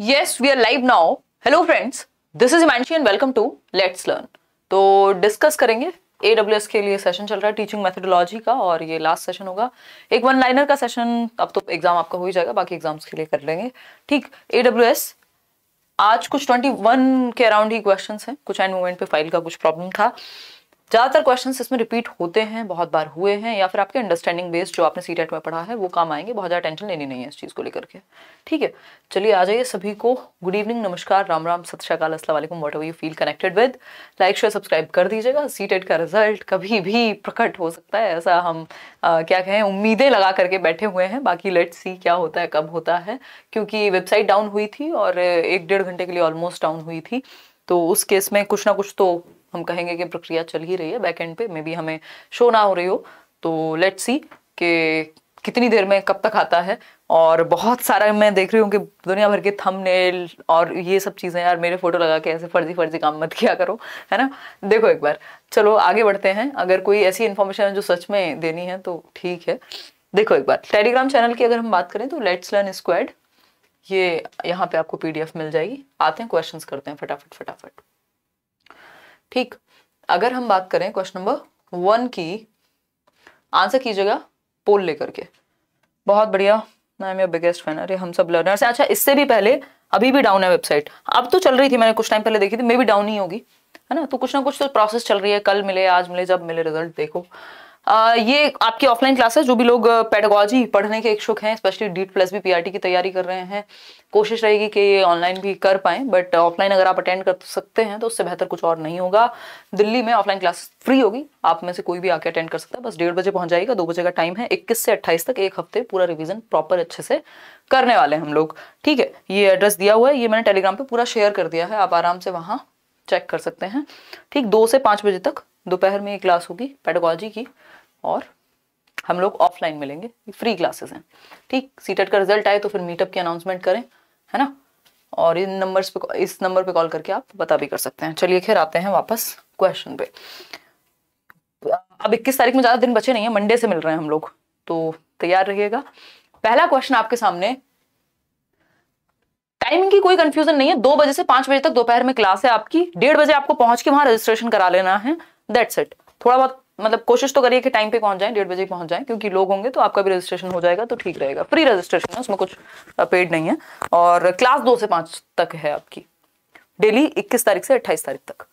yes we are live now hello friends this is Imanshi and welcome to let's learn तो discuss करेंगे A W S के लिए session चल रहा है टीचिंग मेथडोलॉजी का और ये लास्ट सेशन होगा एक वन लाइनर का सेशन अब तो एग्जाम आपका हो ही जाएगा बाकी एग्जाम्स के लिए कर लेंगे ठीक ए डब्ल्यू एस आज कुछ ट्वेंटी वन के अराउंड ही क्वेश्चन हैं कुछ एंड मोमेंट पे फाइल का कुछ प्रॉब्लम था ज़्यादातर क्वेश्चंस इसमें रिपीट होते हैं बहुत बार हुए हैं या फिर आपके अंडरस्टैंडिंग बेस्ड जो आपने सी e में पढ़ा है वो काम आएंगे बहुत ज़्यादा टेंशन लेनी नहीं है इस चीज़ को लेकर के ठीक है चलिए आ जाइए सभी को गुड इवनिंग नमस्कार राम राम सत श्रीकाल असलम what you feel connected with like share subscribe कर दीजिएगा सी e का रिजल्ट कभी भी प्रकट हो सकता है ऐसा हम आ, क्या कहें उम्मीदें लगा करके बैठे हुए हैं बाकी लेट सी क्या होता है कब होता है क्योंकि वेबसाइट डाउन हुई थी और एक डेढ़ घंटे के लिए ऑलमोस्ट डाउन हुई थी तो उस केस में कुछ ना कुछ तो हम कहेंगे कि प्रक्रिया चल ही रही है बैक एंड पे मे बी हमें शो ना हो रही हो तो लेट्स सी कि कितनी देर में कब तक आता है और बहुत सारा मैं देख रही हूँ कि दुनिया भर के थंबनेल और ये सब चीज़ें यार मेरे फोटो लगा के ऐसे फर्जी फर्जी काम मत किया करो है ना देखो एक बार चलो आगे बढ़ते हैं अगर कोई ऐसी इन्फॉर्मेशन है जो सच में देनी है तो ठीक है देखो एक बार टेलीग्राम चैनल की अगर हम बात करें तो लेट्स लर्न स्क्वाड ये यहाँ पे आपको पीडीएफ मिल जाएगी आते हैं क्वेश्चंस करते हैं फटाफट फटाफट ठीक अगर हम बात करें क्वेश्चन नंबर वन की आंसर कीजिएगा पोल लेकर के बहुत बढ़िया I am your biggest fan अरे हम सब लर्नर्स हैं अच्छा इससे भी पहले अभी भी डाउन है वेबसाइट अब तो चल रही थी मैंने कुछ टाइम पहले देखी थी मे भी डाउन ही होगी है ना तो कुछ ना कुछ तो प्रोसेस चल रही है कल मिले आज मिले जब मिले रिजल्ट देखो ये आपकी ऑफलाइन क्लासेस जो भी लोग पेडागोजी पढ़ने के इच्छुक हैं स्पेशली डीट प्लस भी पीआरटी की तैयारी कर रहे हैं कोशिश रहेगी कि ये ऑनलाइन भी कर पाए बट ऑफलाइन अगर आप अटेंड कर सकते हैं तो उससे बेहतर कुछ और नहीं होगा दिल्ली में ऑफलाइन क्लासेस फ्री होगी आप में से कोई भी आके अटेंड कर सकता है बस डेढ़ बजे पहुंच जाएगा दो बजे का टाइम है इक्कीस से अट्ठाईस तक एक हफ्ते पूरा रिविजन प्रॉपर अच्छे से करने वाले हैं हम लोग ठीक है ये एड्रेस दिया हुआ है ये मैंने टेलीग्राम पर पूरा शेयर कर दिया है आप आराम से वहाँ चेक कर सकते हैं ठीक दो से पाँच बजे तक दोपहर में एक क्लास होगी पेडोगोलॉजी की और हम लोग ऑफलाइन मिलेंगे फ्री क्लासेस हैं ठीक सी e का रिजल्ट आए तो फिर मीटअप की अनाउंसमेंट करें है ना और इन नंबर्स पे इस नंबर पे कॉल करके आप बता भी कर सकते हैं चलिए खैर आते हैं वापस क्वेश्चन पे अब 21 तारीख में ज़्यादा दिन बचे नहीं है मंडे से मिल रहे हैं हम लोग तो तैयार रहिएगा पहला क्वेश्चन आपके सामने टाइमिंग की कोई कंफ्यूजन नहीं है दो बजे से पांच बजे तक दोपहर में क्लास है आपकी डेढ़ बजे आपको पहुंच के वहां रजिस्ट्रेशन करा लेना है दैट्स इट थोड़ा बहुत मतलब कोशिश तो करिए कि टाइम पे पहुंच जाए डेढ़ बजे पहुंच जाए क्योंकि लोग होंगे तो आपका भी रजिस्ट्रेशन हो जाएगा तो ठीक रहेगा फ्री रजिस्ट्रेशन है उसमें कुछ पेड नहीं है और क्लास दो से पांच तक है आपकी डेली इक्कीस तारीख से अट्ठाईस तारीख तक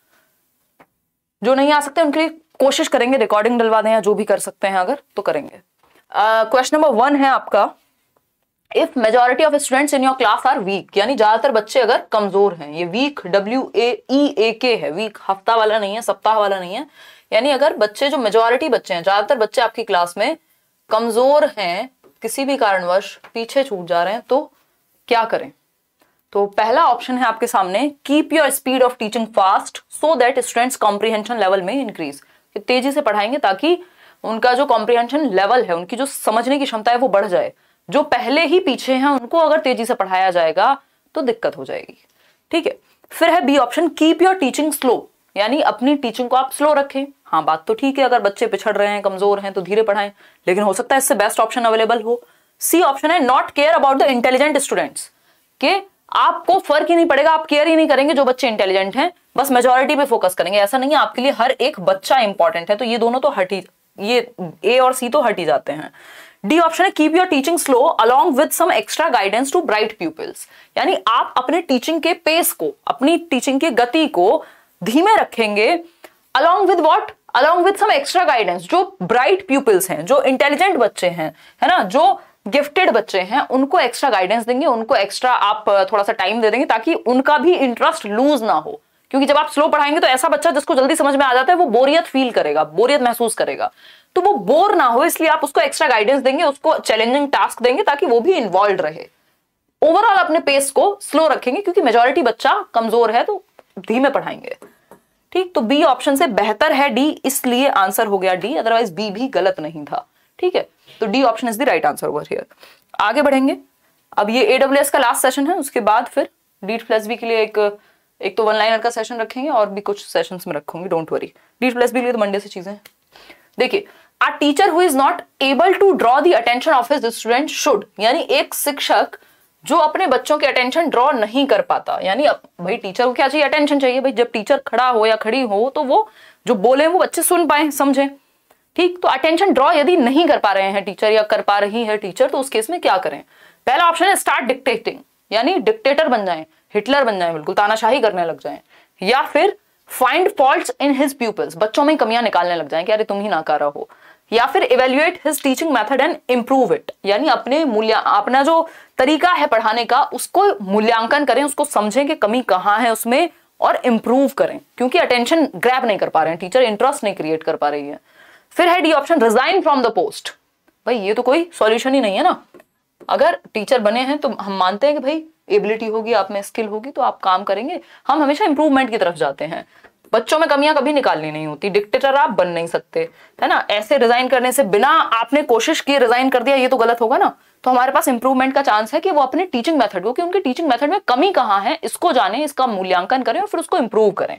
जो नहीं आ सकते उनके लिए कोशिश करेंगे रिकॉर्डिंग डलवा दें या जो भी कर सकते हैं अगर तो करेंगे क्वेश्चन नंबर वन है आपका if majority of students in your class are weak यानी ज्यादातर बच्चे अगर कमजोर हैं ये वीक डब्ल्यू ए ई ए के है वीक हफ्ता वाला नहीं है सप्ताह वाला नहीं है यानी अगर बच्चे जो मेजोरिटी बच्चे हैं ज्यादातर बच्चे आपकी क्लास में कमजोर हैं किसी भी कारणवश पीछे छूट जा रहे हैं तो क्या करें तो पहला ऑप्शन है आपके सामने keep your speed of teaching fast so that students comprehension level में इंक्रीज तेजी से पढ़ाएंगे ताकि उनका जो कॉम्प्रीहेंशन लेवल है उनकी जो समझने की क्षमता है वो बढ़ जाए जो पहले ही पीछे हैं उनको अगर तेजी से पढ़ाया जाएगा तो दिक्कत हो जाएगी ठीक है फिर है B option keep your teaching slow यानी अपनी टीचिंग को आप स्लो रखें हाँ बात तो ठीक है अगर बच्चे पिछड़ रहे हैं कमजोर हैं तो धीरे पढ़ाएं लेकिन हो सकता है इससे बेस्ट ऑप्शन अवेलेबल हो सी ऑप्शन है not care about the intelligent students के आपको फर्क ही नहीं पड़ेगा आप केयर ही नहीं करेंगे जो बच्चे इंटेलिजेंट हैं बस मेजोरिटी पे फोकस करेंगे ऐसा नहीं है आपके लिए हर एक बच्चा इंपॉर्टेंट है तो ये दोनों तो हट ही ये ए और सी तो हट ही जाते हैं डी ऑप्शन है keep your teaching slow along with some extra guidance to bright peoples यानी आप अपने टीचिंग के पेस को अपनी टीचिंग की गति को धीमे रखेंगे along with what along with some extra guidance जो ब्राइट पीपल्स हैं जो इंटेलिजेंट बच्चे हैं है ना जो गिफ्टेड बच्चे हैं उनको एक्स्ट्रा गाइडेंस देंगे उनको एक्स्ट्रा आप थोड़ा सा टाइम दे देंगे ताकि उनका भी इंटरेस्ट लूज ना हो क्योंकि जब आप स्लो पढ़ाएंगे तो ऐसा बच्चा जिसको जल्दी समझ में आ जाता है वो बोरियत फील करेगा बोरियत महसूस करेगा तो वो बोर ना हो इसलिए आप उसको एक्स्ट्रा गाइडेंस देंगे उसको चैलेंजिंग टास्क देंगे ताकि वो भी इन्वॉल्व रहे ओवरऑल अपने पेस को स्लो रखेंगे क्योंकि मेजोरिटी बच्चा कमजोर है तो धीमे पढ़ाएंगे ठीक तो बी ऑप्शन से बेहतर है डी इसलिए आंसर हो गया डी अदरवाइज बी भी गलत नहीं था ठीक है तो D option is the right answer over here आगे बढ़ेंगे अब ये एडब्ल्यू का लास्ट सेशन है उसके बाद फिर डीट प्लस बी के लिए एक एक तो वन लाइनर का सेशन रखेंगे और भी कुछ सेशंस में रखूंगी डोंट वरी डीट प्लस बी के लिए तो मंडे से चीजें देखिए a teacher who is not able to draw the attention of his student should यानी एक शिक्षक जो अपने बच्चों के अटेंशन ड्रॉ नहीं कर पाता यानी भाई टीचर को क्या चाहिए अटेंशन चाहिए भाई जब टीचर खड़ा हो या खड़ी हो तो वो जो बोले वो बच्चे सुन पाए समझे ठीक तो अटेंशन ड्रॉ यदि नहीं कर पा रहे हैं टीचर या कर पा रही है टीचर तो उस केस में क्या करें पहला ऑप्शन है स्टार्ट डिक्टेटिंग यानी डिक्टेटर बन जाए हिटलर बन जाए बिल्कुल तानाशाही करने लग जाए या फिर find fault in his pupils बच्चों में कमियां निकालने लग जाए कि अरे तुम ही ना कर रहा हो या फिर evaluate his teaching method and improve it यानी अपने मूल्य अपना जो तरीका है पढ़ाने का उसको मूल्यांकन करें उसको समझें कि कमी कहाँ है उसमें और इम्प्रूव करें क्योंकि अटेंशन ग्रैप नहीं कर पा रहे हैं टीचर इंटरेस्ट नहीं क्रिएट कर पा रही है फिर है D option resign from the post भाई ये तो कोई सॉल्यूशन ही नहीं है ना अगर टीचर बने हैं तो हम मानते हैं कि भाई एबिलिटी होगी आप में स्किल होगी तो आप काम करेंगे हम हमेशा इंप्रूवमेंट की तरफ जाते हैं बच्चों में कमियां कभी निकालनी नहीं होती डिक्टेटर आप बन नहीं सकते है ना ऐसे रिजाइन करने से बिना आपने कोशिश की रिजाइन कर दिया ये तो गलत होगा ना तो हमारे पास इंप्रूवमेंट का चांस है कि वो अपने टीचिंग मेथड को कि उनके टीचिंग मेथड में कमी कहाँ है इसको जाने इसका मूल्यांकन करें और फिर उसको इंप्रूव करें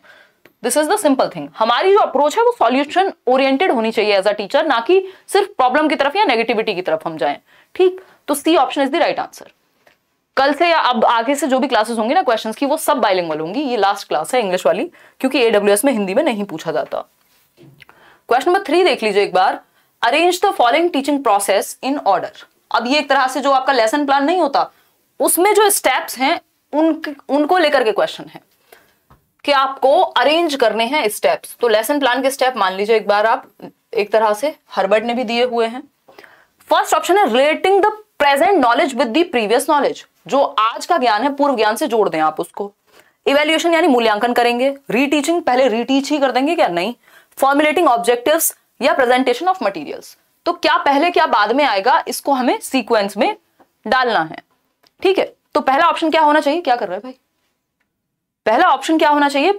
this is the simple thing हमारी जो अप्रोच है वो सॉल्यूशन ओरिएंटेड होनी चाहिए एज अ टीचर ना कि सिर्फ प्रॉब्लम की तरफ या नेगेटिविटी की तरफ हम जाएं ठीक तो C option is the right answer कल से या अब आगे से जो भी क्लासेस होंगी ना क्वेश्चंस की वो सब बाइलिंगुअल होंगी ये लास्ट क्लास है इंग्लिश वाली क्योंकि एडब्ल्यू में हिंदी में नहीं पूछा जाता क्वेश्चन नंबर थ्री देख लीजिए एक बार arrange the following teaching process in order अब ये एक तरह से जो आपका लेसन प्लान नहीं होता उसमें जो स्टेप्स हैं उन उनको लेकर के क्वेश्चन है कि आपको अरेंज करने हैं स्टेप्स तो लेसन प्लान के स्टेप मान लीजिए एक बार आप एक तरह से हर्बर्ट ने भी दिए हुए हैं फर्स्ट ऑप्शन है relating the present knowledge with the previous knowledge जो आज का ज्ञान है पूर्व ज्ञान से जोड़ दें आप उसको इवेल्युएशन यानी मूल्यांकन करेंगे रीटीचिंग पहले रीटीच ही कर देंगे क्या नहीं फॉर्मुलेटिंग ऑब्जेक्टिव या प्रेजेंटेशन ऑफ मटीरियल तो क्या पहले क्या बाद में आएगा इसको हमें सीक्वेंस में डालना है ठीक है तो पहला ऑप्शन क्या होना चाहिए क्या कर रहे हैं भाई पहला ऑप्शन क्या होना चाहिए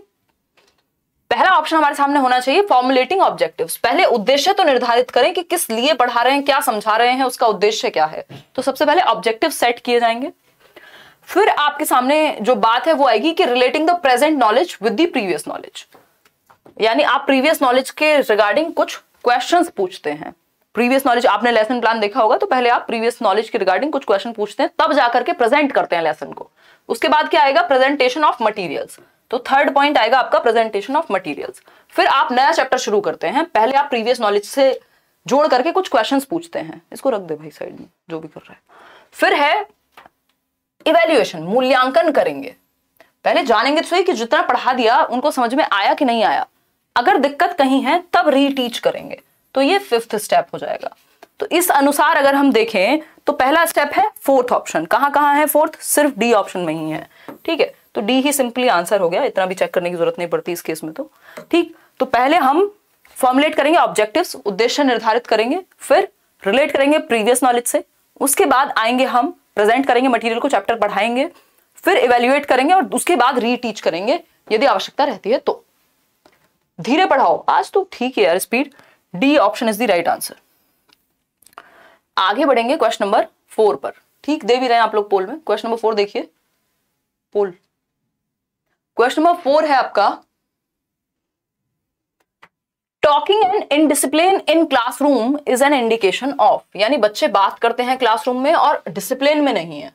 पहला ऑप्शन हमारे सामने होना चाहिए फॉर्मुलेटिंग ऑब्जेक्टिव पहले उद्देश्य तो निर्धारित करें कि किस लिए पढ़ा रहे हैं क्या समझा रहे हैं उसका उद्देश्य क्या है तो सबसे पहले ऑब्जेक्टिव सेट किए जाएंगे फिर आपके सामने जो बात है वो आएगी कि relating the present knowledge with the previous knowledge यानी आप प्रीवियस नॉलेज के रिगार्डिंग कुछ क्वेश्चंस पूछते हैं प्रीवियस नॉलेज आपने लेसन प्लान देखा होगा तो पहले आप प्रीवियस नॉलेज के रिगार्डिंग कुछ क्वेश्चन पूछते हैं तब जाकर के प्रेजेंट करते हैं लेसन को उसके बाद क्या आएगा प्रेजेंटेशन ऑफ मटीरियल्स तो थर्ड पॉइंट आएगा आपका प्रेजेंटेशन ऑफ मटेरियल्स फिर आप नया चैप्टर शुरू करते हैं पहले आप प्रीवियस नॉलेज से जोड़ करके कुछ क्वेश्चन पूछते हैं इसको रख दे भाई साइड में जो भी कर रहा है फिर है इवेल्युएशन मूल्यांकन करेंगे पहले जानेंगे तो सही कि जितना पढ़ा दिया उनको समझ में आया कि नहीं आया अगर दिक्कत कहीं है तब रीटीच करेंगे तो ये फिफ्थ स्टेप हो जाएगा तो इस अनुसार अगर हम देखें तो पहला स्टेप है फोर्थ ऑप्शन कहां कहां है फोर्थ सिर्फ डी ऑप्शन में ही है ठीक है तो डी ही सिंपली आंसर हो गया इतना भी चेक करने की जरूरत नहीं पड़ती इस केस में तो ठीक तो पहले हम फॉर्मुलेट करेंगे ऑब्जेक्टिव्स उद्देश्य निर्धारित करेंगे फिर रिलेट करेंगे प्रीवियस नॉलेज से उसके बाद आएंगे हम प्रेजेंट करेंगे मटेरियल को चैप्टर पढ़ाएंगे फिर इवेल्युएट करेंगे और उसके बाद रीटीच करेंगे यदि आवश्यकता रहती है तो धीरे पढ़ाओ आज तो ठीक है यार speed D option is the right answer आगे बढ़ेंगे क्वेश्चन नंबर फोर पर ठीक दे भी रहे हैं आप लोग पोल में क्वेश्चन नंबर फोर देखिए पोल क्वेश्चन नंबर फोर है आपका talking and indiscipline in classroom is an indication of यानी बच्चे बात करते हैं क्लासरूम में और डिसिप्लिन में नहीं है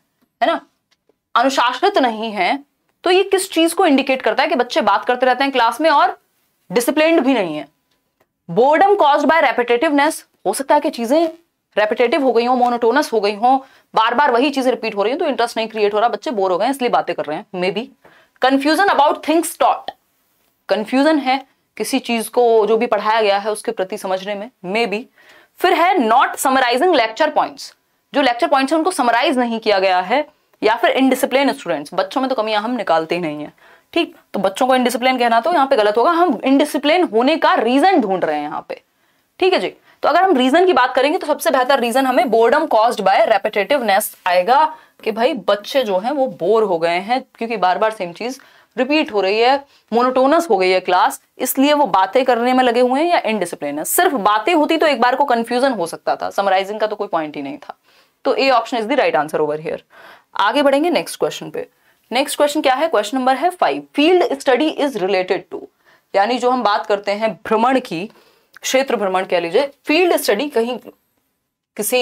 है ना अनुशासित नहीं है तो ये किस चीज को इंडिकेट करता है कि बच्चे बात करते रहते हैं क्लास में और डिसिप्लिन भी नहीं है बोर्डम कॉज बाय रेपिटेटिवनेस हो सकता है कि चीजें रेपिटेटिव हो गई हो मोनोटोनस हो गई हो बार बार वही चीजें रिपीट हो रही हैं तो इंटरेस्ट नहीं क्रिएट हो रहा बच्चे बोर हो गए इसलिए बातें कर रहे हैं maybe confusion about things taught confusion है किसी चीज को जो भी पढ़ाया गया है उसके प्रति समझने में मे बी फिर है नॉट समराइजिंग लेक्चर पॉइंट्स जो लेक्चर पॉइंट्स हैं उनको समराइज नहीं किया गया है या फिर इनडिसिप्लिन स्टूडेंट्स बच्चों में तो कमियां हम निकालते ही नहीं है ठीक तो बच्चों को इनडिसिप्लिन कहना तो यहाँ पे गलत होगा हम इनडिसिप्लिन होने का रीजन ढूंढ रहे हैं यहाँ पे ठीक है जी तो अगर हम रीजन की बात करेंगे तो सबसे बेहतर रीजन हमें बोर्डम कॉज्ड बाय रेपिटेटिवनेस आएगा कि भाई बच्चे जो हैं वो बोर हो गए हैं क्योंकि बार बार सेम चीज़ रिपीट हो रही है मोनोटोनस हो गई है क्लास इसलिए वो बातें करने में लगे हुए हैं या इनडिसिप्लिन है सिर्फ बातें होती तो एक बार को कंफ्यूजन हो सकता था समराइजिंग का तो कोई पॉइंट ही नहीं था तो A option is the right answer over here आगे बढ़ेंगे नेक्स्ट क्वेश्चन पे नेक्स्ट क्वेश्चन क्या है क्वेश्चन नंबर है five field study is related to यानी जो हम बात करते हैं भ्रमण की क्षेत्र भ्रमण कह लीजिए फील्ड स्टडी कहीं किसी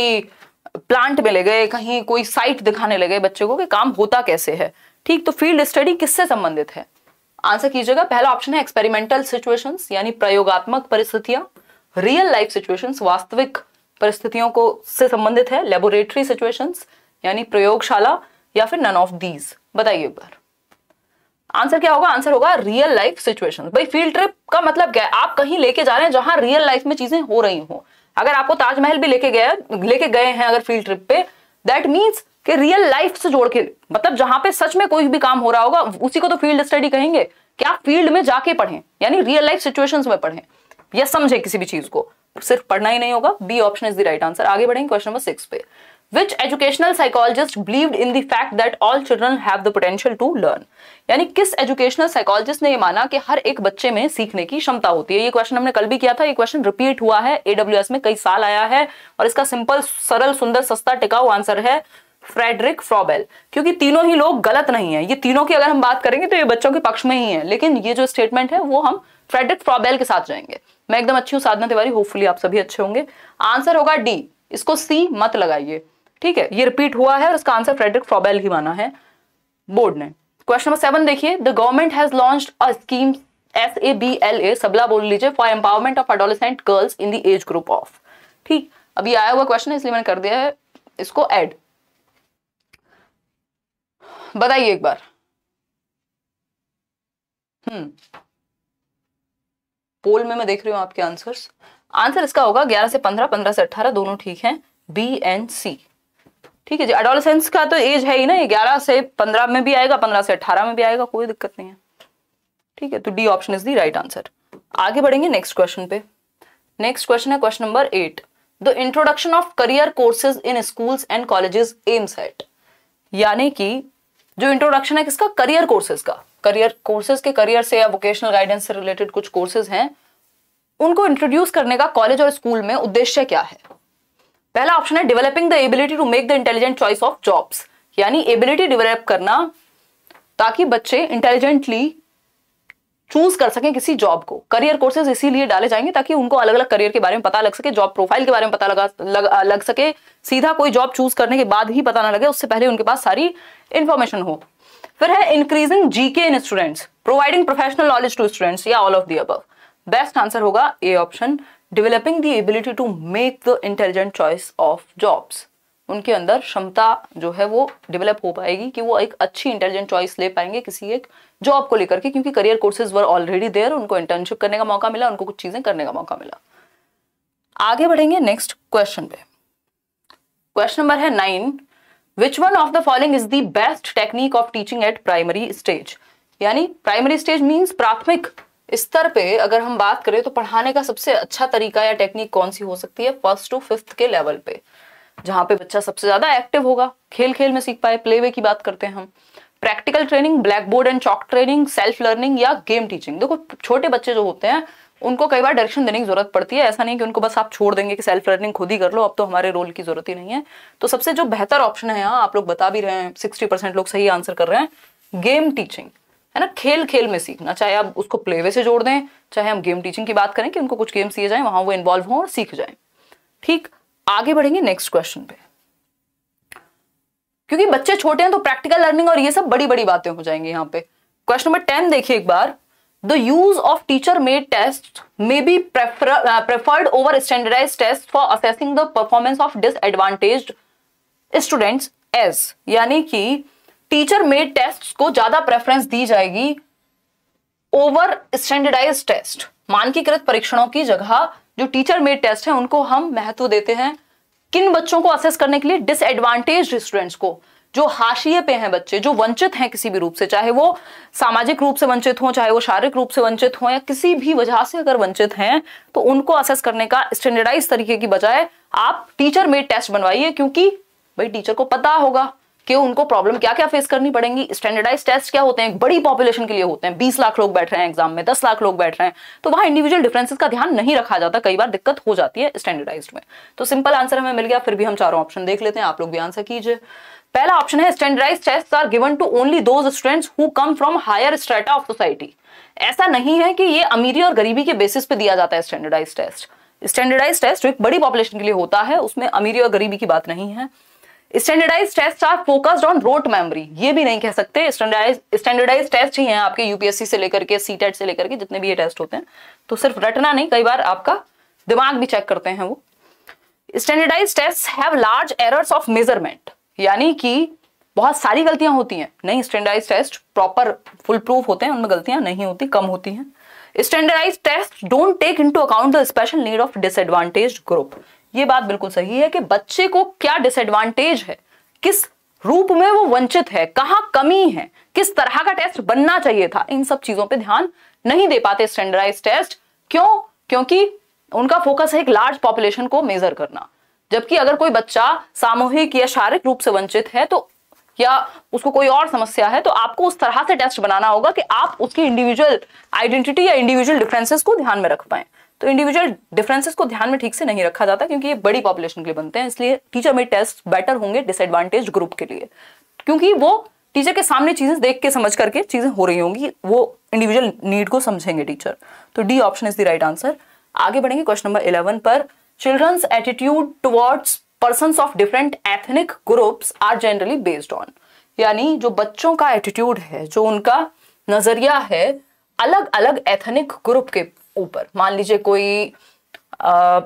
प्लांट में ले गए कहीं कोई साइट दिखाने लगे बच्चे को कि काम होता कैसे है ठीक तो फील्ड स्टडी किससे संबंधित है आंसर कीजिएगा पहला ऑप्शन है एक्सपेरिमेंटल सिचुएशंस यानी प्रयोगात्मक परिस्थितियां रियल लाइफ सिचुएशंस वास्तविक परिस्थितियों को से संबंधित है लेबोरेटरी सिचुएशंस यानी प्रयोगशाला या फिर नन ऑफ दीज बताइए एक बार आंसर क्या होगा आंसर होगा रियल लाइफ सिचुएशन भाई फील्ड ट्रिप का मतलब क्या है आप कहीं लेके जा रहे हैं जहां रियल लाइफ में चीजें हो रही हूं अगर आपको ताजमहल भी लेके गया लेके गए हैं अगर फील्ड ट्रिप पे दैट मीन्स कि रियल लाइफ से जोड़ के मतलब जहां पे सच में कोई भी काम हो रहा होगा उसी को तो फील्ड स्टडी कहेंगे कि आप फील्ड में जाके पढ़ें यानी रियल लाइफ सिचुएशन में पढ़ें या समझें किसी भी चीज को सिर्फ पढ़ना ही नहीं होगा B option is the right answer आगे बढ़ेंगे क्वेश्चन नंबर सिक्स पे which educational psychologist believe in the fact that all children have the potential to learn यानी किस एजुकेशनल साइकोलॉजिस्ट ने यह माना कि हर एक बच्चे में सीखने की क्षमता होती है ये क्वेश्चन हमने कल भी किया था ये क्वेश्चन रिपीट हुआ है एडब्ल्यू एस में कई साल आया है और इसका सिंपल सरल सुंदर सस्ता टिकाऊ आंसर है फ्रेडरिक फ्रॉबेल क्योंकि तीनों ही लोग गलत नहीं है ये तीनों की अगर हम बात करेंगे तो ये बच्चों के पक्ष में ही है लेकिन ये जो स्टेटमेंट है वो हम फ्रेडरिक फ्रॉबेल के साथ जाएंगे मैं एकदम अच्छी हूँ साधना तिवारी होपफुली आप सभी अच्छे होंगे आंसर होगा डी इसको सी मत लगाइए ठीक है ये रिपीट हुआ है और इसका आंसर फ्रेडरिक फ्रॉबेल ही माना है बोर्ड ने क्वेश्चन नंबर सेवन देखिए the government has launch a scheme S A B L A Sabla बोल लीजिए for empowerment of adolescent girls in the age group of ठीक अभी आया हुआ क्वेश्चन है इसलिए मैंने कर दिया है इसको एड बताइए एक बार हम्म पोल में मैं देख रही हूँ आपके आंसर्स आंसर इसका होगा ग्यारह से पंद्रह पंद्रह से अट्ठारह दोनों ठीक हैं बी एंड सी ठीक है जी एडोलसेंस का तो एज है ही ना ग्यारह से पंद्रह में भी आएगा पंद्रह से अट्ठारह में भी आएगा कोई दिक्कत नहीं है ठीक है तो D option is the right answer आगे बढ़ेंगे नेक्स्ट क्वेश्चन पे नेक्स्ट क्वेश्चन है question number eight the introduction of career courses in schools and colleges aims at यानी कि जो इंट्रोडक्शन है किसका करियर कोर्सेज का करियर कोर्सेज के करियर से या वोकेशनल गाइडेंस से रिलेटेड कुछ कोर्सेज हैं उनको इंट्रोड्यूस करने का कॉलेज और स्कूल में उद्देश्य क्या है पहला ऑप्शन है developing the ability to make the intelligent choice of jobs यानी एबिलिटी डेवलप करना ताकि बच्चे इंटेलिजेंटली चूज कर सकें किसी जॉब को करियर कोर्सेज इसीलिए डाले जाएंगे ताकि उनको अलग अलग करियर के बारे में पता लग सके जॉब प्रोफाइल के बारे में पता लगा लग, लग सके सीधा कोई जॉब चूज करने के बाद ही पता ना लगे उससे पहले उनके पास सारी इंफॉर्मेशन हो फिर है increasing GK in students providing professional knowledge to students या ऑल ऑफ दी अब बेस्ट आंसर होगा A option developing the ability to make the intelligent choice of jobs उनके अंदर क्षमता जो है वो डेवलप हो पाएगी कि वो एक अच्छी इंटेलिजेंट चॉइस ले पाएंगे किसी एक जॉब को लेकर के क्योंकि career courses were already there उनको इंटर्नशिप करने का मौका मिला उनको कुछ चीज़ें करने का मौका मिला आगे बढ़ेंगे नेक्स्ट क्वेश्चन पे क्वेश्चन नंबर है nine which one of the following is the best technique of teaching at primary stage यानी प्राइमरी स्टेज मीन्स प्राथमिक स्तर पे अगर हम बात करें तो पढ़ाने का सबसे अच्छा तरीका या टेक्निक कौन सी हो सकती है फर्स्ट टू फिफ्थ के लेवल पे जहां पे बच्चा सबसे ज्यादा एक्टिव होगा खेल खेल में सीख पाए प्ले वे की बात करते हैं हम practical training blackboard and chalk training self learning या गेम टीचिंग देखो छोटे बच्चे जो होते हैं उनको कई बार डायरेक्शन देने की जरूरत पड़ती है ऐसा नहीं कि उनको बस आप छोड़ देंगे कि सेल्फ लर्निंग खुद ही कर लो अब तो हमारे रोल की जरूरत ही नहीं है तो सबसे जो बेहतर ऑप्शन है यहाँ आप लोग बता भी रहे हैं सिक्सटी परसेंट लोग सही आंसर कर रहे हैं गेम टीचिंग है ना खेल खेल में सीखना चाहे आप उसको प्ले वे से जोड़ दें चाहे हम गेम टीचिंग की बात करें कि उनको कुछ गेम दिए जाए वहां वो इन्वॉल्व हों और सीख जाए ठीक आगे बढ़ेंगे नेक्स्ट क्वेश्चन पे क्योंकि बच्चे छोटे हैं तो प्रैक्टिकल लर्निंग और ये सब बड़ी बड़ी बातें हो जाएंगी यहाँ पे क्वेश्चन नंबर टेन देखिए एक बार the use of teacher made test may be preferred over standardize test for assessing the performance of disadvantage students as यानी कि टीचर मेड टेस्ट को ज्यादा प्रेफरेंस दी जाएगी ओवर स्टैंडर्डाइज टेस्ट मानकीकृत परीक्षणों की जगह जो टीचर मेड टेस्ट है उनको हम महत्व देते हैं किन बच्चों को असेस करने के लिए डिसएडवांटेज स्टूडेंट्स को जो हाशिए पे हैं बच्चे जो वंचित हैं किसी भी रूप से चाहे वो सामाजिक रूप से वंचित हो चाहे वो शारीरिक रूप से वंचित हो या किसी भी वजह से अगर वंचित हैं तो उनको असेस करने का स्टैंडर्डाइज तरीके की बजाय आप टीचर मेड टेस्ट बनवाइए क्योंकि भाई टीचर को पता होगा कि उनको प्रॉब्लम क्या क्या फेस करनी पड़ेंगी स्टैंडर्डाइज टेस्ट क्या होते हैं बड़ी पॉपुलेशन के लिए होते हैं बीस लाख लोग बैठ रहे हैं एग्जाम में दस लाख लोग बैठ रहे हैं तो वहां इंडिविजुअल डिफरेंसेस का ध्यान नहीं रखा जाता कई बार दिक्कत हो जाती है स्टैंडर्डाइज में तो सिंपल आंसर हमें मिल गया फिर भी हम चारों ऑप्शन देख लेते हैं आप लोग भी आंसर कीजिए पहला ऑप्शन है standardize test are given to only those students who come from higher strata of society ऐसा नहीं है कि ये अमीरी और गरीबी के बेसिस पे दिया जाता है स्टैंडर्डाइज टेस्ट स्टैंडर्डाइज टेस्ट जो एक बड़ी पॉपुलेशन के लिए होता है उसमें अमीरी और गरीबी की बात नहीं है standardize test are focused on rote memory ये भी नहीं कह सकते स्टैंडर्डाइज स्टैंडर्डाइज टेस्ट ही हैं आपके यूपीएससी से लेकर के सी e से लेकर के जितने भी ये टेस्ट होते हैं तो सिर्फ रटना नहीं कई बार आपका दिमाग भी चेक करते हैं वो standardize test have large errors of measurement यानी कि बहुत सारी गलतियां होती हैं नहीं standardize test proper foolproof होते हैं उनमें गलतियां नहीं होती कम होती हैं standardize test don't take into account the special need of disadvantaged group ये बात बिल्कुल सही है कि बच्चे को क्या डिसएडवांटेज है किस रूप में वो वंचित है कहां कमी है किस तरह का टेस्ट बनना चाहिए था इन सब चीजों पे ध्यान नहीं दे पाते स्टैंडर्डाइज टेस्ट क्यों क्योंकि उनका फोकस है एक लार्ज पॉपुलेशन को मेजर करना जबकि अगर कोई बच्चा सामूहिक या शारीरिक रूप से वंचित है तो या उसको कोई और समस्या है तो आपको उस तरह से टेस्ट बनाना होगा कि आप उसकी इंडिविजुअल आइडेंटिटी या इंडिविजुअल डिफरेंसेस को ध्यान में रख पाए तो इंडिविजुअल डिफरेंसेस को ध्यान में ठीक से नहीं रखा जाता क्योंकि ये बड़ी पॉपुलेशन के लिए बनते हैं इसलिए टीचर में टेस्ट बेटर होंगे डिसएडवांटेज ग्रुप के लिए क्योंकि वो टीचर के सामने चीजें देख के समझ करके चीजें हो रही होंगी वो इंडिविजुअल नीड को समझेंगे टीचर तो D option is the right answer आगे बढ़ेंगे क्वेश्चन नंबर इलेवन पर children's attitude towards person of different ethnic groups are generally based on यानी जो बच्चों का एटीट्यूड है जो उनका नजरिया है अलग अलग एथनिक ग्रुप के ऊपर मान लीजिए कोई अः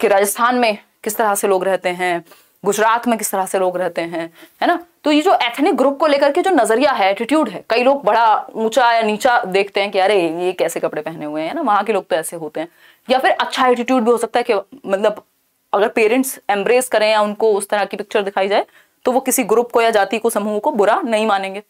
कि राजस्थान में किस तरह से लोग रहते हैं गुजरात में किस तरह से लोग रहते हैं है ना तो ये जो एथनिक ग्रुप को लेकर के जो नजरिया है एटीट्यूड है कई लोग बड़ा ऊंचा या नीचा देखते हैं कि अरे ये कैसे कपड़े पहने हुए हैं ना वहां के लोग तो ऐसे होते हैं या फिर अच्छा एटीट्यूड भी हो सकता है कि मतलब अगर पेरेंट्स एम्ब्रेस करें या उनको उस तरह की पिक्चर दिखाई जाए तो वो किसी ग्रुप को या जाति को समूह को बुरा नहीं मानेंगे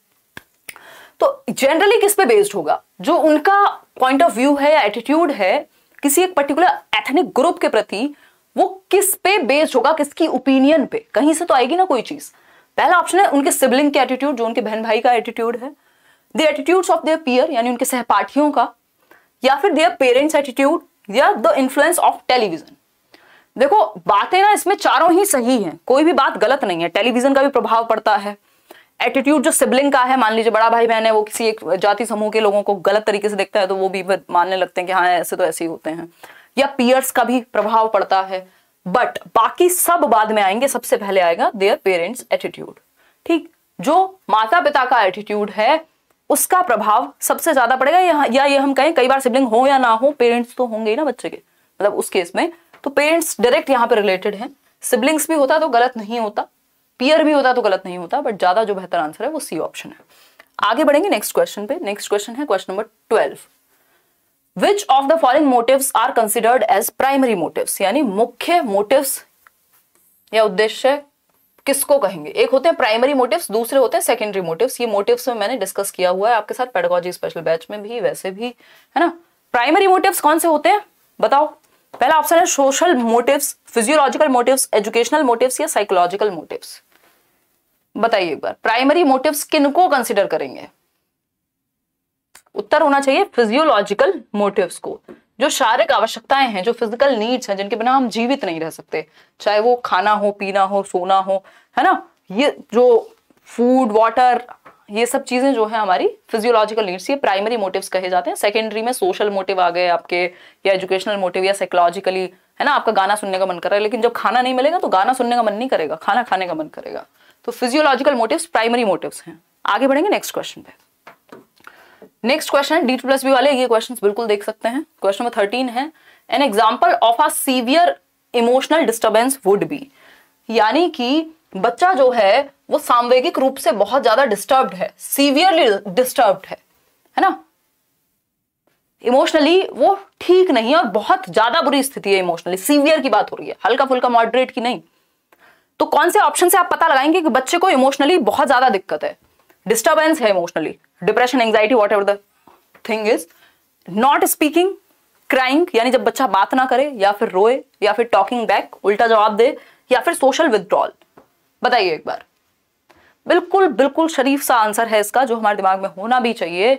तो जनरली किस पे बेस्ड होगा जो उनका पॉइंट ऑफ व्यू है एटीट्यूड है किसी एक पर्टिकुलर एथनिक ग्रुप के प्रति वो किस पे बेस्ड होगा किसकी ओपिनियन पे कहीं से तो आएगी ना कोई चीज पहला ऑप्शन है उनके सिबलिंग के एटीट्यूड जो उनके बहन भाई का एटीट्यूड है the attitude of their peer यानी उनके सहपाठियों का या फिर देयर पेरेंट्स एटीट्यूड या द इन्फ्लुएंस ऑफ टेलीविजन देखो बातें ना इसमें चारों ही सही हैं कोई भी बात गलत नहीं है टेलीविजन का भी प्रभाव पड़ता है एटीट्यूड जो सिबलिंग का है मान लीजिए बड़ा भाई बहन है वो किसी एक जाति समूह के लोगों को गलत तरीके से देखता है तो वो भी मानने लगते हैं कि हाँ ऐसे तो ऐसे ही होते हैं या पियर्स का भी प्रभाव पड़ता है बट बाकी सब बाद में आएंगे सबसे पहले आएगा देयर पेरेंट्स एटीट्यूड ठीक जो माता पिता का एटीट्यूड है उसका प्रभाव सबसे ज्यादा पड़ेगा या, या ये हम कहें कई बार सिबलिंग हो या ना हो पेरेंट्स तो होंगे ही ना बच्चे के मतलब उस केस में तो पेरेंट्स डायरेक्ट यहाँ पे रिलेटेड हैं सिबलिंग्स भी होता तो गलत नहीं होता पियर भी होता तो गलत नहीं होता बट ज्यादा जो बेहतर आंसर है वो सी ऑप्शन है आगे बढ़ेंगे नेक्स्ट क्वेश्चन पे नेक्स्ट क्वेश्चन है question number twelve which of the following motives are considered as primary motives यानी मुख्य मोटिव्स या उद्देश्य किसको कहेंगे एक होते हैं प्राइमरी मोटिव्स दूसरे होते हैं सेकेंडरी मोटिव्स ये मोटिव्स में मैंने डिस्कस किया हुआ है आपके साथ पेडोलॉजी स्पेशल बैच में भी वैसे भी है ना प्राइमरी मोटिव्स कौन से होते हैं बताओ पहला ऑप्शन है social motives physiological motives educational motives या साइकोलॉजिकल मोटिव्स बताइए एक बार प्राइमरी किन किनको कंसिडर करेंगे उत्तर होना चाहिए फिजियोलॉजिकल मोटिव्स को जो शारीरिक आवश्यकताएं हैं जो फिजिकल नीड्स हैं जिनके बिना हम जीवित नहीं रह सकते चाहे वो खाना हो पीना हो सोना हो है ना ये जो फूड वाटर ये सब चीज़ें जो है हमारी फिजियोलॉजिकल नीड्स ये प्राइमरी मोटिव्स कहे जाते हैं सेकेंडरी में सोशल मोटिव आ गए आपके या एजुकेशनल मोटिव या साइकोलॉजिकली है ना आपका गाना सुनने का मन कर रहा है लेकिन जब खाना नहीं मिलेगा तो गाना सुनने का मन नहीं करेगा खाना खाने का मन करेगा तो फिजियोलॉजिकल मोटिव्स प्राइमरी मोटिव्स हैं आगे बढ़ेंगे नेक्स्ट क्वेश्चन पे next question D two plus B वाले ये क्वेश्चन बिल्कुल देख सकते हैं क्वेश्चन नंबर थर्टीन है an example of a severe emotional disturbance would be यानी कि बच्चा जो है वो सांवेगिक रूप से बहुत ज्यादा डिस्टर्ब्ड है सीवियरली डिस्टर्ब्ड है है ना इमोशनली वो ठीक नहीं है और बहुत ज्यादा बुरी स्थिति है इमोशनली सीवियर की बात हो रही है हल्का फुल्का मॉडरेट की नहीं तो कौन से ऑप्शन से आप पता लगाएंगे कि बच्चे को इमोशनली बहुत ज्यादा दिक्कत है डिस्टर्बेंस है emotionally depression anxiety whatever the thing is not speaking crying यानी जब बच्चा बात ना करे या फिर रोए या फिर टॉकिंग बैक उल्टा जवाब दे या फिर सोशल विदड्रॉल बताइए एक बार बिल्कुल बिल्कुल शरीफ सा आंसर है इसका जो हमारे दिमाग में होना भी चाहिए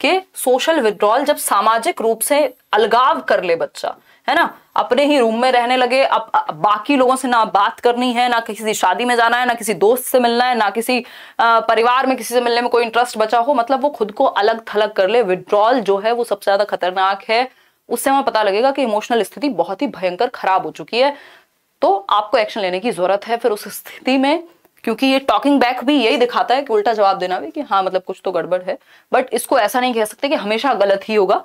कि सोशल विदड्रॉल जब सामाजिक रूप से अलगाव कर ले बच्चा है ना अपने ही रूम में रहने लगे अब बाकी लोगों से ना बात करनी है ना किसी शादी में जाना है ना किसी दोस्त से मिलना है ना किसी परिवार में किसी से मिलने में कोई इंटरेस्ट बचा हो मतलब वो खुद को अलग थलग कर ले विड्रॉल जो है वो सबसे ज्यादा खतरनाक है उससे हमें पता लगेगा कि इमोशनल स्थिति बहुत ही भयंकर खराब हो चुकी है तो आपको एक्शन लेने की जरूरत है फिर उस स्थिति में क्योंकि ये टॉकिंग बैक भी यही दिखाता है कि उल्टा जवाब देना भी कि हाँ मतलब कुछ तो गड़बड़ है बट इसको ऐसा नहीं कह सकते कि हमेशा गलत ही होगा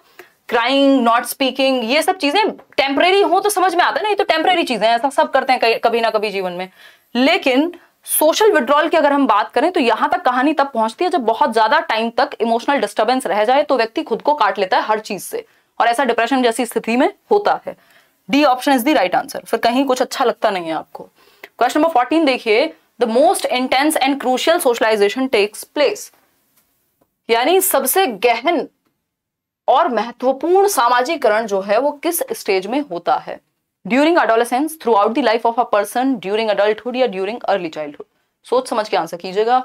क्राइंग नॉट स्पीकिंग ये सब चीजें टेम्परेरी हो तो समझ में आता है ना ये तो टेम्परेरी चीजें ऐसा सब करते हैं कभी ना कभी जीवन में लेकिन सोशल विड्रॉल की अगर हम बात करें तो यहां तक कहानी तब पहुंचती है जब बहुत ज्यादा टाइम तक इमोशनल डिस्टर्बेंस रह जाए तो व्यक्ति खुद को काट लेता है हर चीज से और ऐसा डिप्रेशन जैसी स्थिति में होता है D option is the right answer फिर कहीं कुछ अच्छा लगता नहीं है आपको क्वेश्चन नंबर फोर्टीन देखिए the most intense and crucial socialisation takes place यानी सबसे गहन और महत्वपूर्ण सामाजिकरण जो है वो किस स्टेज में होता है during adolescence throughout the life of a person during adulthood या ड्यूरिंग अर्ली चाइल्डहुड सोच समझ के आंसर कीजिएगा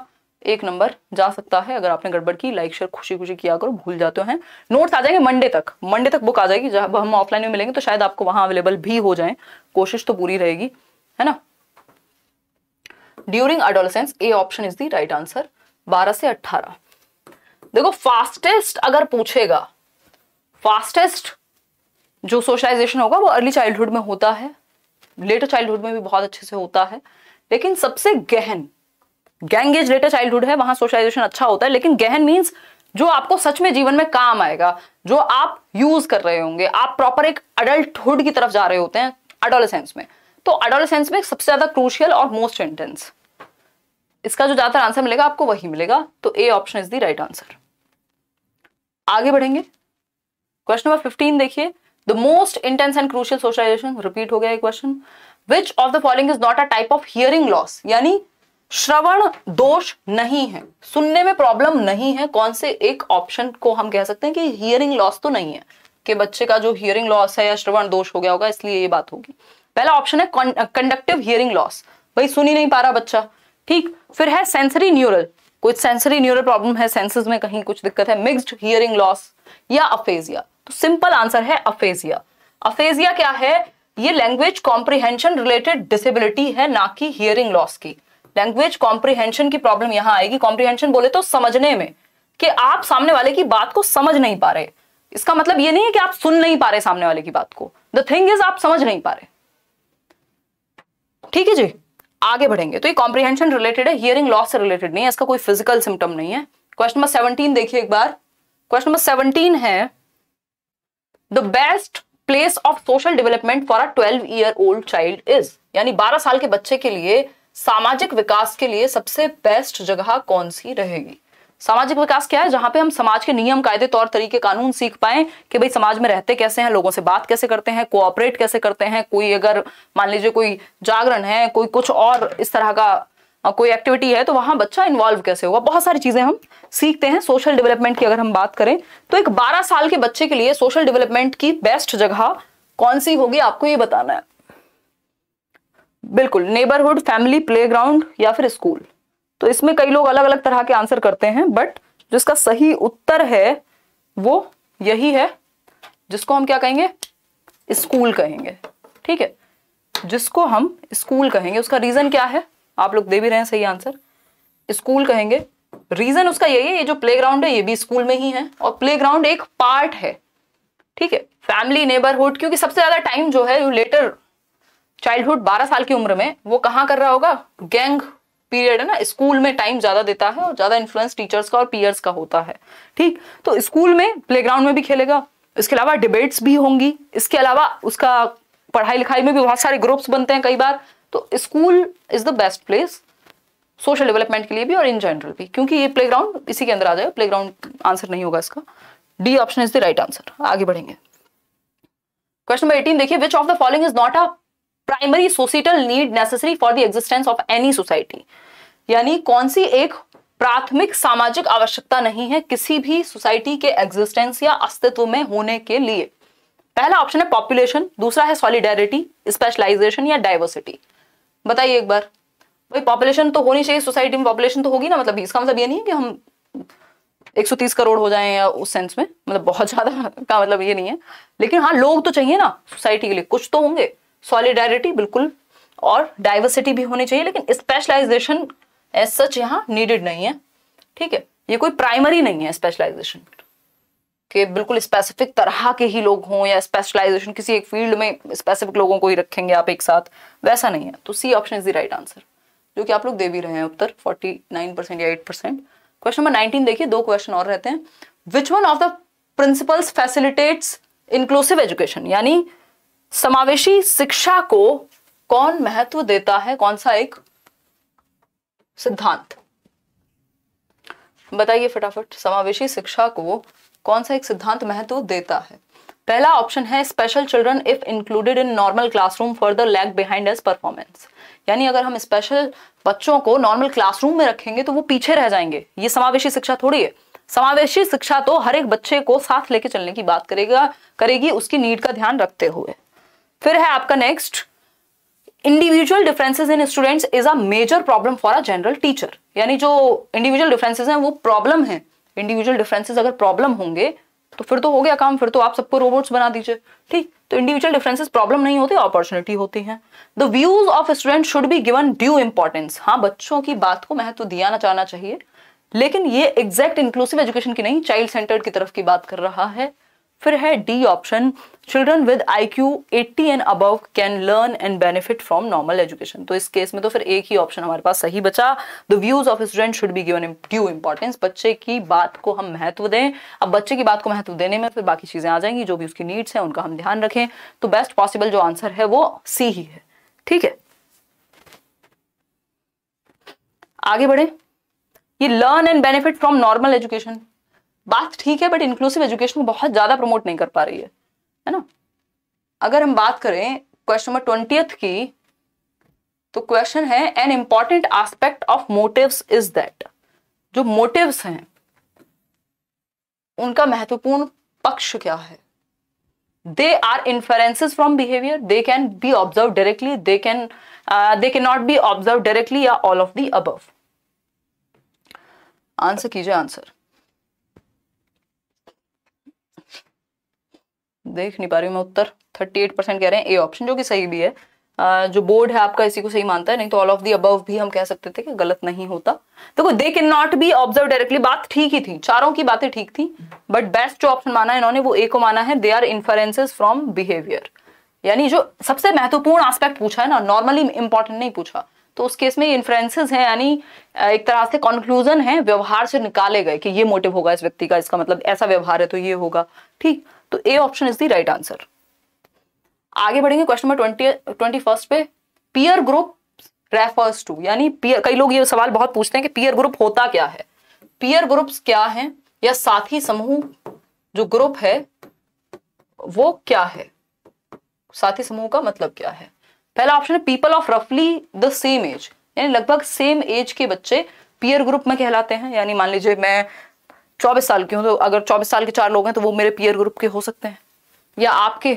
एक नंबर जा सकता है अगर आपने गड़बड़ की लाइक शेयर खुशी खुशी किया करो भूल जाते हैं नोट्स आ जाएंगे मंडे तक मंडे तक बुक आ जाएगी जब हम ऑफलाइन में मिलेंगे तो शायद आपको वहां अवेलेबल भी हो जाए कोशिश तो पूरी रहेगी है ना during adolescence A option is the right answer बारह से अट्ठारह देखो फास्टेस्ट अगर पूछेगा फास्टेस्ट जो सोशलाइजेशन होगा वो अर्ली चाइल्डहुड में होता है लेटर चाइल्डहुड में भी बहुत अच्छे से होता है लेकिन सबसे गहन गैंग एज लेटर चाइल्डहुड है वहां सोशलाइजेशन अच्छा होता है लेकिन गहन मीन्स जो आपको सच में जीवन में काम आएगा जो आप यूज कर रहे होंगे आप प्रॉपर एक अडल्टुड की तरफ जा रहे होते हैं अडोलसेंस में तो अडोलसेंस में सबसे ज्यादा क्रूशियल और मोस्ट इंटेंस इसका जो ज्यादातर आंसर मिलेगा आपको वही मिलेगा तो A option is the right answer आगे बढ़ेंगे क्वेश्चन नंबर फिफ्टीन देखिए the most intense and crucial socialisation repeat हो गया ये question which of the following is not a type of hearing loss यानी श्रवण दोष नहीं है सुनने में प्रॉब्लम नहीं है कौन से एक ऑप्शन को हम कह सकते हैं कि हियरिंग लॉस तो नहीं है कि बच्चे का जो हियरिंग लॉस है या श्रवण दोष हो गया होगा इसलिए ये बात होगी पहला ऑप्शन है कंडक्टिव हियरिंग लॉस भाई सुन ही नहीं पा रहा बच्चा ठीक फिर है सेंसरी न्यूरल कुछ सेंसरी न्यूरल प्रॉब्लम है सेंसेस में कहीं कुछ दिक्कत है मिक्स्ड हियरिंग लॉस या अफेजिया तो सिंपल आंसर है अफेजिया अफेजिया क्या है ये लैंग्वेज कॉम्प्रिहेंशन रिलेटेड डिसेबिलिटी है ना कि हियरिंग लॉस की लैंग्वेज कॉम्प्रिहेंशन की प्रॉब्लम यहां आएगी कॉम्प्रिहेंशन बोले तो समझने में कि आप सामने वाले की बात को समझ नहीं पा रहे इसका मतलब ये नहीं है कि आप सुन नहीं पा रहे सामने वाले की बात को द थिंग इज आप समझ नहीं पा रहे ठीक है जी आगे बढ़ेंगे तो ये कॉम्प्रिहेंशन रिलेटेड है हियरिंग लॉस से रिलेटेड नहीं है इसका कोई फिजिकल सिम्टम नहीं है क्वेश्चन नंबर सेवनटीन देखिए एक बार क्वेश्चन नंबर सेवनटीन है the best place of social development for a twelve year old child is यानी बारह साल के बच्चे के लिए सामाजिक विकास के लिए सबसे बेस्ट जगह कौन सी रहेगी सामाजिक विकास क्या है जहां पे हम समाज के नियम कायदे तौर तरीके कानून सीख पाए कि भाई समाज में रहते कैसे हैं लोगों से बात कैसे करते हैं कोऑपरेट कैसे करते हैं कोई अगर मान लीजिए कोई जागरण है कोई कुछ और इस तरह का हाँ, कोई एक्टिविटी है तो वहां बच्चा इन्वॉल्व कैसे होगा बहुत सारी चीज़ें हम सीखते हैं सोशल डेवलपमेंट की अगर हम बात करें तो एक 12 साल के बच्चे के लिए सोशल डेवलपमेंट की बेस्ट जगह कौन सी होगी आपको ये बताना है बिल्कुल नेबरहुड फैमिली प्ले या फिर स्कूल तो इसमें कई लोग अलग अलग तरह के आंसर करते हैं बट जिसका सही उत्तर है वो यही है जिसको हम क्या कहेंगे स्कूल कहेंगे ठीक है जिसको हम स्कूल कहेंगे उसका रीजन क्या है आप लोग दे भी रहे हैं सही आंसर स्कूल कहेंगे रीजन उसका यही है ये जो प्लेग्राउंड है ये भी स्कूल में ही है और प्लेग्राउंड एक पार्ट है ठीक है फैमिली नेबरहुड क्योंकि सबसे ज्यादा टाइम जो है लेटर चाइल्डहुड 12 साल की उम्र में वो कहाँ कर रहा होगा गैंग पीरियड है ना स्कूल में टाइम ज्यादा देता है और ज्यादा इन्फ्लुएंस टीचर्स का और पीयर्स का होता है ठीक तो स्कूल में प्ले में भी खेलेगा इसके अलावा डिबेट्स भी होंगी इसके अलावा उसका पढ़ाई लिखाई में भी बहुत सारे ग्रुप्स बनते हैं कई बार तो school is the best place social development के लिए भी और इन जनरल भी क्योंकि ये प्लेग्राउंड इसी के अंदर आ जाएगा प्लेग्राउंड आंसर नहीं होगा इसका D option is the right answer आगे बढ़ेंगे क्वेश्चन नंबर एटीन देखिए which of the following is not a primary societal need necessary for the existence of any society यानी कौन सी एक प्राथमिक सामाजिक आवश्यकता नहीं है किसी भी सोसाइटी के एग्जिस्टेंस या अस्तित्व में होने के लिए पहला ऑप्शन है पॉपुलेशन दूसरा है सॉलिडेरिटी स्पेशलाइजेशन या डाइवर्सिटी बताइए एक बार भाई पॉपुलेशन तो होनी चाहिए सोसाइटी में पॉपुलेशन तो होगी ना मतलब इसका मतलब ये नहीं है कि हम 130 करोड़ हो जाए या उस सेंस में मतलब बहुत ज्यादा का मतलब ये नहीं है लेकिन हाँ लोग तो चाहिए ना सोसाइटी के लिए कुछ तो होंगे सॉलिडारिटी बिल्कुल और डाइवर्सिटी भी होनी चाहिए लेकिन स्पेशलाइजेशन एज सच यहाँ नीडेड नहीं है ठीक है ये कोई प्राइमरी नहीं है स्पेशलाइजेशन कि बिल्कुल स्पेसिफिक तरह के ही लोग हों या स्पेशलाइजेशन किसी एक फील्ड में स्पेसिफिक लोगों को ही रखेंगे आप एक साथ वैसा नहीं है तो C option is the right answer जो कि आप लोग दे भी रहे हैं उत्तर 49 परसेंट या 8 परसेंट क्वेश्चन नंबर 19 देखिए दो क्वेश्चन और रहते हैं which one of the principles facilitates inclusive education यानी समावेशी शिक्षा को कौन महत्व देता है कौन सा एक सिद्धांत बताइए फटाफट समावेशी शिक्षा को कौन सा एक सिद्धांत महत्व देता है पहला ऑप्शन है special children if included in normal classroom further lag behind as performance यानी अगर हम स्पेशल बच्चों को नॉर्मल क्लासरूम में रखेंगे तो वो पीछे रह जाएंगे ये समावेशी शिक्षा थोड़ी है समावेशी शिक्षा तो हर एक बच्चे को साथ लेके चलने की बात करेगा करेगी उसकी नीड का ध्यान रखते हुए फिर है आपका next individual differences in students is a major problem for a general teacher यानी जो इंडिविजुअल डिफरेंसेस हैं वो प्रॉब्लम है इंडिविजुअल डिफरेंसेस अगर प्रॉब्लम होंगे तो फिर तो हो गया काम फिर तो आप सबको रोबोट्स बना दीजिए ठीक तो इंडिविजुअल डिफरेंसेस प्रॉब्लम नहीं होती अपॉर्चुनिटी होती है the views of student should be given due importance हाँ बच्चों की बात को महत्व तो दिया ना जाना चाहिए लेकिन ये एग्जैक्ट इंक्लूसिव एजुकेशन की नहीं चाइल्ड सेंटर्ड की तरफ की बात कर रहा है फिर है D option children with I Q eighty and above can learn and benefit from normal education तो इस केस में तो फिर एक ही ऑप्शन हमारे पास सही बचा the views of student should be given due importance बच्चे की बात को हम महत्व दें अब बच्चे की बात को महत्व देने में फिर बाकी चीजें आ जाएंगी जो भी उसकी नीड्स हैं उनका हम ध्यान रखें तो बेस्ट पॉसिबल जो आंसर है वो सी ही है ठीक है आगे बढ़े ये learn and benefit from normal education बात ठीक है बट इंक्लूसिव एजुकेशन को बहुत ज़्यादा प्रमोट नहीं कर पा रही है है ना अगर हम बात करें क्वेश्चन नंबर ट्वेंटियथ की तो क्वेश्चन है an important aspect of motives is that जो मोटिव्स हैं उनका महत्वपूर्ण पक्ष क्या है they are inferences from behaviour they can be observe directly they can they can not be observe directly या ऑल ऑफ दी अब आंसर कीजिए आंसर देख नहीं पा रही हूँ मैं उत्तर थर्टी एट परसेंट कह रहे हैं ए ऑप्शन जो कि सही भी है जो बोर्ड है आपका इसी को सही मानता है नहीं तो ऑल ऑफ दी अबव भी हम कह सकते थे कि गलत नहीं होता देखो they can not be observe directly बात ठीक ही थी चारों की बातें ठीक थी बट बेस्ट जो ऑप्शन माना है इन्होंने वो ए को माना है they are inferences from behaviour यानी जो सबसे महत्वपूर्ण आस्पेक्ट पूछा है ना नॉर्मली इंपॉर्टेंट नहीं पूछा तो उस केस में ये है हैं यानी एक तरह से कंक्लूजन है व्यवहार से निकाले गए कि ये मोटिव होगा इस व्यक्ति का इसका मतलब ऐसा व्यवहार है तो ये होगा ठीक तो A option is the right answer आगे बढ़ेंगे क्वेश्चन नंबर ट्वेंटी फर्स्ट पे पीयर ग्रुप रेफर्स टू यानी पीयर कई लोग ये सवाल बहुत पूछते हैं कि पीयर ग्रुप होता क्या है पीयर ग्रुप्स क्या हैं या साथी समूह जो ग्रुप है वो क्या है साथी समूह का मतलब क्या है पहला ऑप्शन है पीपल ऑफ रफली द सेम एज यानी लगभग सेम एज के बच्चे पीयर ग्रुप में कहलाते हैं यानी मान लीजिए मैं चौबीस साल की हों तो अगर चौबीस साल के चार लोग हैं तो वो मेरे पियर ग्रुप के हो सकते हैं या आपके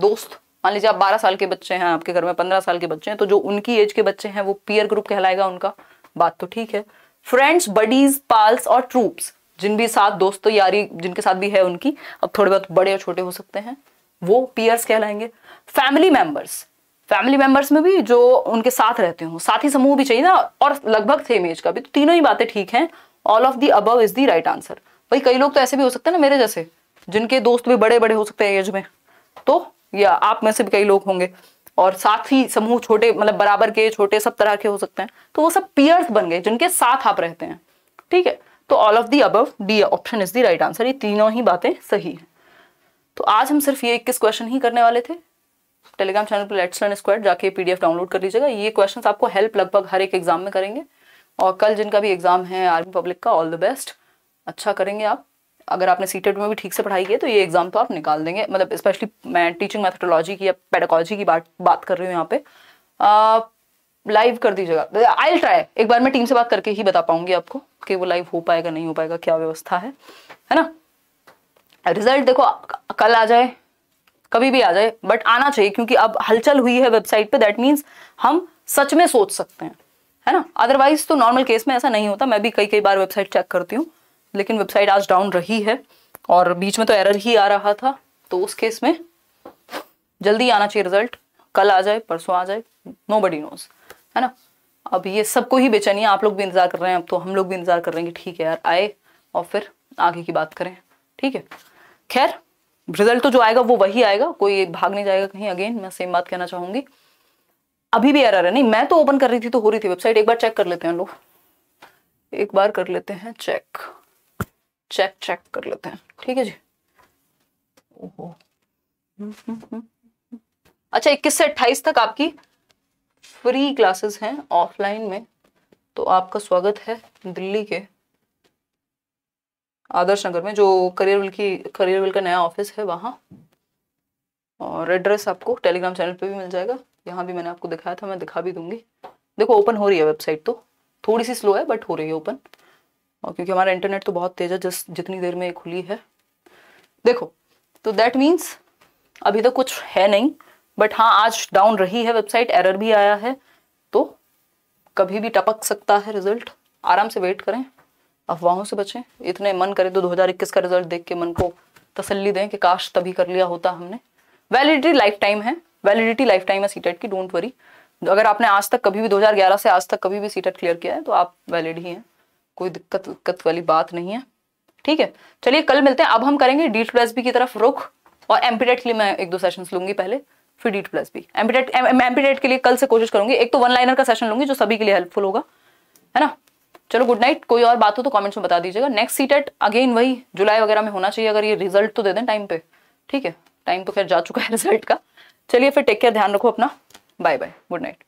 दोस्त मान लीजिए आप बारह साल के बच्चे हैं आपके घर में पंद्रह साल के बच्चे हैं तो जो उनकी एज के बच्चे हैं वो पियर ग्रुप कहलाएगा उनका बात तो ठीक है फ्रेंड्स बडीज पाल्स और ट्रूप्स जिन भी साथ दोस्तों तो यारी जिनके साथ भी है उनकी अब थोड़े बहुत बड़े और छोटे हो सकते हैं वो पियर्स कहलाएंगे फैमिली मेंबर्स फैमिली मेंबर्स में भी जो उनके साथ रहते हो साथी समूह भी चाहिए ना और लगभग सेम एज का भी तो तीनों ही बातें ठीक हैं ऑल ऑफ दी अब इज दी राइट आंसर भाई कई लोग तो ऐसे भी हो सकते हैं ना मेरे जैसे जिनके दोस्त भी बड़े बड़े हो सकते हैं एज में तो या आप में से भी कई लोग होंगे और साथ ही समूह छोटे मतलब बराबर के छोटे सब तरह के हो सकते हैं तो वो सब पियर्स बन गए जिनके साथ आप रहते हैं ठीक है तो ऑल ऑफ दी अब D option is the right answer ये तीनों ही बातें सही है तो आज हम सिर्फ ये इक्कीस क्वेश्चन ही करने वाले थे टेलीग्राम चैनल पर लेट्स लर्न स्क्वायर जाके पीडीएफ डाउनलोड कर लीजिएगा ये क्वेश्चंस आपको हेल्प लगभग हर एक एग्जाम में करेंगे और कल जिनका भी एग्ज़ाम है आर्मी पब्लिक का ऑल द बेस्ट अच्छा करेंगे आप अगर आपने सी में भी ठीक से पढ़ाई की तो ये एग्ज़ाम तो आप निकाल देंगे मतलब स्पेशली मैं टीचिंग मैथडोलॉजी की या पेडाकोलॉजी की बात बात कर रही हूँ यहाँ पे लाइव कर दीजिएगा आई ट्राई एक बार मैं टीम से बात करके ही बता पाऊंगी आपको कि वो लाइव हो पाएगा नहीं हो पाएगा क्या व्यवस्था है है ना रिजल्ट देखो कल आ जाए कभी भी आ जाए बट आना चाहिए क्योंकि अब हलचल हुई है वेबसाइट पे दैट मीन्स हम सच में सोच सकते हैं है ना अदरवाइज तो नॉर्मल केस में ऐसा नहीं होता मैं भी कई कई बार वेबसाइट चेक करती हूँ लेकिन वेबसाइट आज डाउन रही है और बीच में तो एरर ही आ रहा था तो उस केस में जल्दी आना चाहिए रिजल्ट कल आ जाए परसों आ जाए नो बडी नोज है ना अब ये सबको ही बेचैनी है आप लोग भी इंतजार कर रहे हैं अब तो हम लोग भी इंतजार कर रहे हैं कि ठीक है यार आए और फिर आगे की बात करें ठीक है खैर रिजल्ट तो जो आएगा वो वही आएगा कोई भाग नहीं जाएगा कहीं अगेन मैं सेम बात कहना चाहूंगी अभी भी एरर है नहीं मैं तो ओपन कर रही थी तो हो रही थी वेबसाइट एक बार चेक कर लेते हैं लोग एक बार कर लेते हैं चेक चेक चेक कर लेते हैं ठीक है जी ओहो हम्म, हम्म, हम्म, अच्छा इक्कीस से अट्ठाईस तक आपकी फ्री क्लासेस हैं ऑफलाइन में तो आपका स्वागत है दिल्ली के आदर्श नगर में जो करियर विल की करियर विल का नया ऑफिस है वहां और एड्रेस आपको टेलीग्राम चैनल पे भी मिल जाएगा यहाँ भी मैंने आपको दिखाया था मैं दिखा भी दूंगी देखो ओपन हो रही है वेबसाइट तो थोड़ी सी स्लो है बट हो रही है ओपन और क्योंकि हमारा इंटरनेट तो बहुत तेज है जस्ट जितनी देर में खुली है देखो तो दैट मीन्स अभी तो कुछ है नहीं बट हाँ आज डाउन रही है वेबसाइट एरर भी आया है तो कभी भी टपक सकता है रिजल्ट आराम से वेट करें अफवाहों से बचें इतने मन करे तो 2021 का रिजल्ट देख के मन को तसल्ली दें कि काश तभी कर लिया होता हमने वैलिडिटी लाइफ टाइम है वैलिडिटी लाइफ टाइम है सी e की डोंट वरी अगर आपने आज तक कभी भी 2011 से आज तक कभी भी सी क्लियर e किया है तो आप वैलिड ही हैं कोई दिक्कत दिक्कत वाली बात नहीं है ठीक है चलिए कल मिलते हैं अब हम करेंगे डी बी की तरफ रुख और एम्पीटेट e के लिए मैं एक दो सेशन लूंगी पहले फिर डी प्लस बी एम्पीटेट एम्पीटेट के लिए कल से कोशिश करूंगी एक तो वन लाइनर का सेशन लूंगी जो सभी के लिए हेल्पफुल होगा है ना चलो गुड नाइट कोई और बात हो तो कमेंट्स में बता दीजिएगा नेक्स्ट सी अगेन वही जुलाई वगैरह में होना चाहिए अगर ये रिजल्ट तो दे दें टाइम पे ठीक है टाइम तो खैर जा चुका है रिजल्ट का चलिए फिर टेक केयर ध्यान रखो अपना बाय बाय गुड नाइट